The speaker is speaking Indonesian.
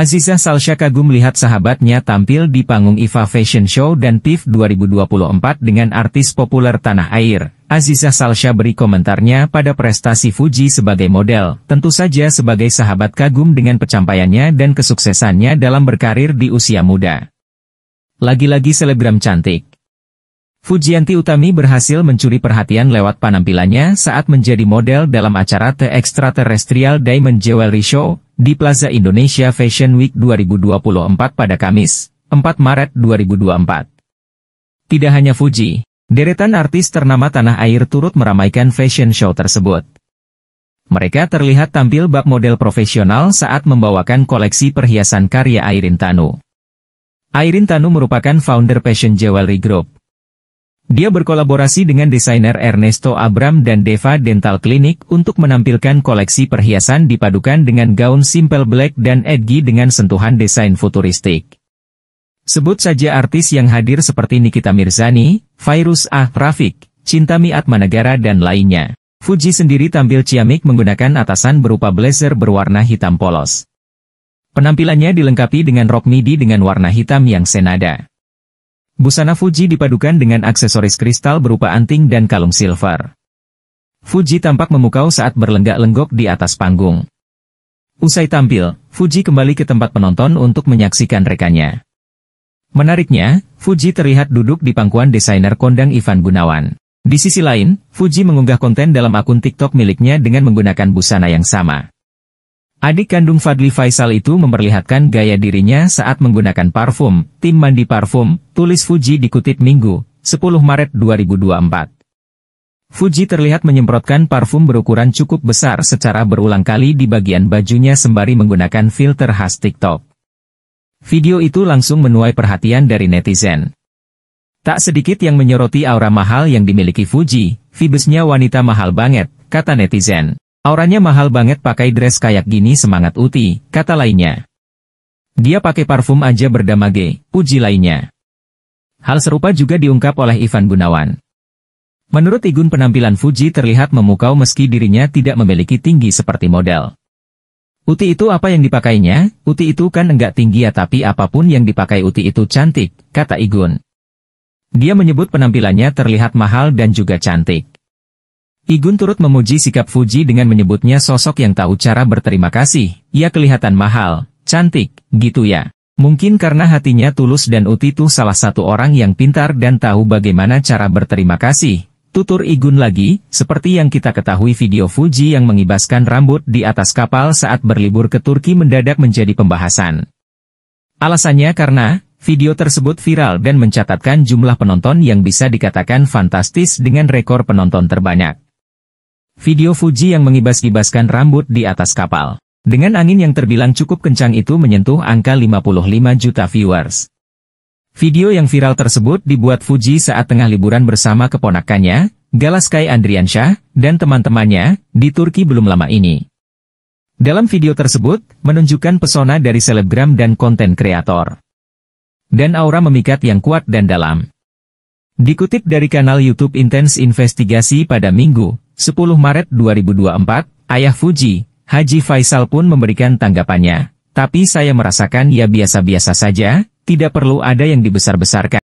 Aziza Salsha kagum melihat sahabatnya tampil di panggung IFA Fashion Show dan TIFF 2024 dengan artis populer tanah air. Aziza Salsha beri komentarnya pada prestasi Fuji sebagai model, tentu saja sebagai sahabat kagum dengan pencapaiannya dan kesuksesannya dalam berkarir di usia muda. Lagi-lagi selebgram cantik. Fujianti Utami berhasil mencuri perhatian lewat penampilannya saat menjadi model dalam acara The Extraterrestrial Diamond Jewelry Show, di Plaza Indonesia Fashion Week 2024 pada Kamis, 4 Maret 2024. Tidak hanya Fuji, deretan artis ternama tanah air turut meramaikan fashion show tersebut. Mereka terlihat tampil bak model profesional saat membawakan koleksi perhiasan karya Airin Tanu. Airin Tanu merupakan founder fashion Jewelry Group, dia berkolaborasi dengan desainer Ernesto Abram dan Deva Dental Clinic untuk menampilkan koleksi perhiasan dipadukan dengan gaun simple black dan edgy dengan sentuhan desain futuristik. Sebut saja artis yang hadir seperti Nikita Mirzani, Virus Ah Rafiq, Cintami Atmanegara dan lainnya. Fuji sendiri tampil ciamik menggunakan atasan berupa blazer berwarna hitam polos. Penampilannya dilengkapi dengan rok midi dengan warna hitam yang senada. Busana Fuji dipadukan dengan aksesoris kristal berupa anting dan kalung silver. Fuji tampak memukau saat berlenggak-lenggok di atas panggung. Usai tampil, Fuji kembali ke tempat penonton untuk menyaksikan rekannya. Menariknya, Fuji terlihat duduk di pangkuan desainer kondang Ivan Gunawan. Di sisi lain, Fuji mengunggah konten dalam akun TikTok miliknya dengan menggunakan busana yang sama. Adik kandung Fadli Faisal itu memperlihatkan gaya dirinya saat menggunakan parfum, tim mandi parfum, Tulis Fuji dikutip Minggu, 10 Maret 2024. Fuji terlihat menyemprotkan parfum berukuran cukup besar secara berulang kali di bagian bajunya sembari menggunakan filter khas TikTok. Video itu langsung menuai perhatian dari netizen. Tak sedikit yang menyoroti aura mahal yang dimiliki Fuji, Vibesnya wanita mahal banget, kata netizen. Auranya mahal banget pakai dress kayak gini semangat uti, kata lainnya. Dia pakai parfum aja berdamage, uji lainnya. Hal serupa juga diungkap oleh Ivan Gunawan. Menurut Igun penampilan Fuji terlihat memukau meski dirinya tidak memiliki tinggi seperti model. Uti itu apa yang dipakainya? Uti itu kan enggak tinggi ya tapi apapun yang dipakai Uti itu cantik, kata Igun. Dia menyebut penampilannya terlihat mahal dan juga cantik. Igun turut memuji sikap Fuji dengan menyebutnya sosok yang tahu cara berterima kasih, ia kelihatan mahal, cantik, gitu ya. Mungkin karena hatinya tulus dan Uti itu salah satu orang yang pintar dan tahu bagaimana cara berterima kasih. Tutur Igun lagi, seperti yang kita ketahui video Fuji yang mengibaskan rambut di atas kapal saat berlibur ke Turki mendadak menjadi pembahasan. Alasannya karena, video tersebut viral dan mencatatkan jumlah penonton yang bisa dikatakan fantastis dengan rekor penonton terbanyak. Video Fuji yang mengibas-ibaskan rambut di atas kapal. Dengan angin yang terbilang cukup kencang itu menyentuh angka 55 juta viewers. Video yang viral tersebut dibuat Fuji saat tengah liburan bersama keponakannya, Galaskai Andriansyah, dan teman-temannya, di Turki belum lama ini. Dalam video tersebut, menunjukkan pesona dari selebgram dan konten kreator. Dan aura memikat yang kuat dan dalam. Dikutip dari kanal YouTube Intense Investigasi pada Minggu, 10 Maret 2024, ayah Fuji, Haji Faisal pun memberikan tanggapannya. Tapi saya merasakan ya biasa-biasa saja, tidak perlu ada yang dibesar-besarkan.